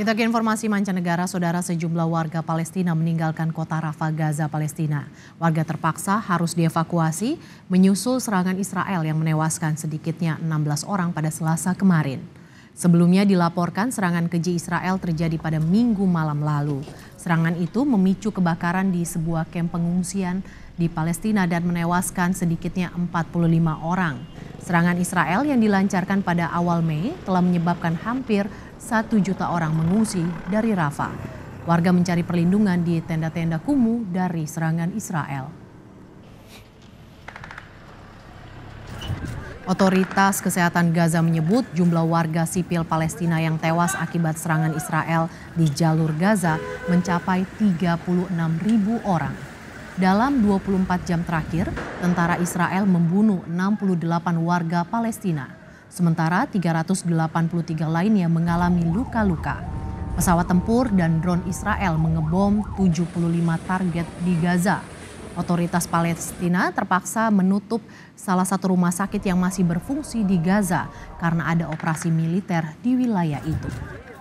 Kita ke informasi mancanegara, saudara sejumlah warga Palestina meninggalkan kota Rafah, Gaza, Palestina. Warga terpaksa harus dievakuasi menyusul serangan Israel yang menewaskan sedikitnya 16 orang pada Selasa kemarin. Sebelumnya dilaporkan serangan keji Israel terjadi pada minggu malam lalu. Serangan itu memicu kebakaran di sebuah kamp pengungsian di Palestina dan menewaskan sedikitnya 45 orang. Serangan Israel yang dilancarkan pada awal Mei telah menyebabkan hampir satu juta orang mengungsi dari Rafah. Warga mencari perlindungan di tenda-tenda kumuh dari serangan Israel. Otoritas Kesehatan Gaza menyebut jumlah warga sipil Palestina yang tewas akibat serangan Israel di jalur Gaza mencapai 36 ribu orang. Dalam 24 jam terakhir, tentara Israel membunuh 68 warga Palestina. Sementara 383 lainnya mengalami luka-luka. Pesawat tempur dan drone Israel mengebom 75 target di Gaza. Otoritas Palestina terpaksa menutup salah satu rumah sakit yang masih berfungsi di Gaza karena ada operasi militer di wilayah itu.